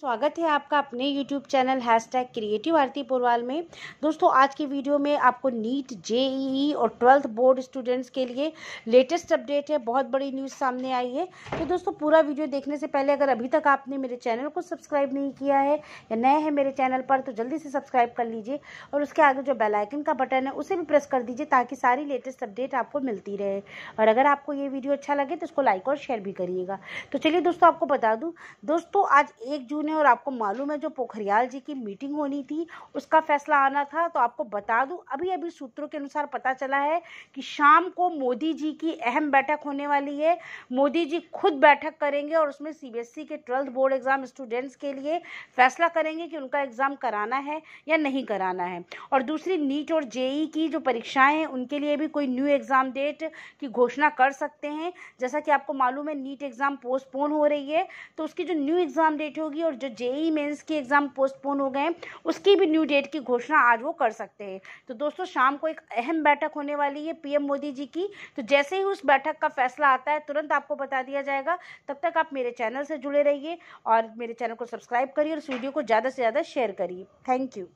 स्वागत है आपका अपने YouTube channel hash tag creative Aarti Purwal में दोस्तों आज की वीडियो में आपको नीट जेईई e e और ट्वेल्थ बोर्ड स्टूडेंट्स के लिए लेटेस्ट अपडेट है बहुत बड़ी न्यूज़ सामने आई है तो दोस्तों पूरा वीडियो देखने से पहले अगर अभी तक आपने मेरे चैनल को सब्सक्राइब नहीं किया है या नए हैं मेरे चैनल पर तो जल्दी से सब्सक्राइब कर लीजिए और उसके आगे जो बेलाइकन का बटन है उसे भी प्रेस कर दीजिए ताकि सारी लेटेस्ट अपडेट आपको मिलती रहे और अगर आपको ये वीडियो अच्छा लगे तो उसको लाइक और शेयर भी करिएगा तो चलिए दोस्तों आपको बता दूँ दोस्तों आज एक जून ने और आपको मालूम है जो पोखरियाल जी की मीटिंग होनी थी उसका फैसला आना था तो आपको बता दूं अभी अभी सूत्रों के अनुसार पता चला है कि शाम को मोदी जी की अहम बैठक होने वाली है मोदी जी खुद बैठक करेंगे और उसमें सीबीएसई e के ट्वेल्थ बोर्ड एग्जाम स्टूडेंट्स के लिए फैसला करेंगे कि उनका एग्जाम कराना है या नहीं कराना है और दूसरी नीट और जेई की जो परीक्षाएं हैं उनके लिए भी कोई न्यू एग्जाम डेट की घोषणा कर सकते हैं जैसा कि आपको मालूम है नीट एग्जाम पोस्टपोन हो रही है तो उसकी जो न्यू एग्जाम डेट होगी और जो जेई मेंस की एग्ज़ाम पोस्टपोन हो गए हैं उसकी भी न्यू डेट की घोषणा आज वो कर सकते हैं तो दोस्तों शाम को एक अहम बैठक होने वाली है पीएम मोदी जी की तो जैसे ही उस बैठक का फैसला आता है तुरंत आपको बता दिया जाएगा तब तक आप मेरे चैनल से जुड़े रहिए और मेरे चैनल को सब्सक्राइब करिए और इस वीडियो को ज़्यादा से ज़्यादा शेयर करिए थैंक यू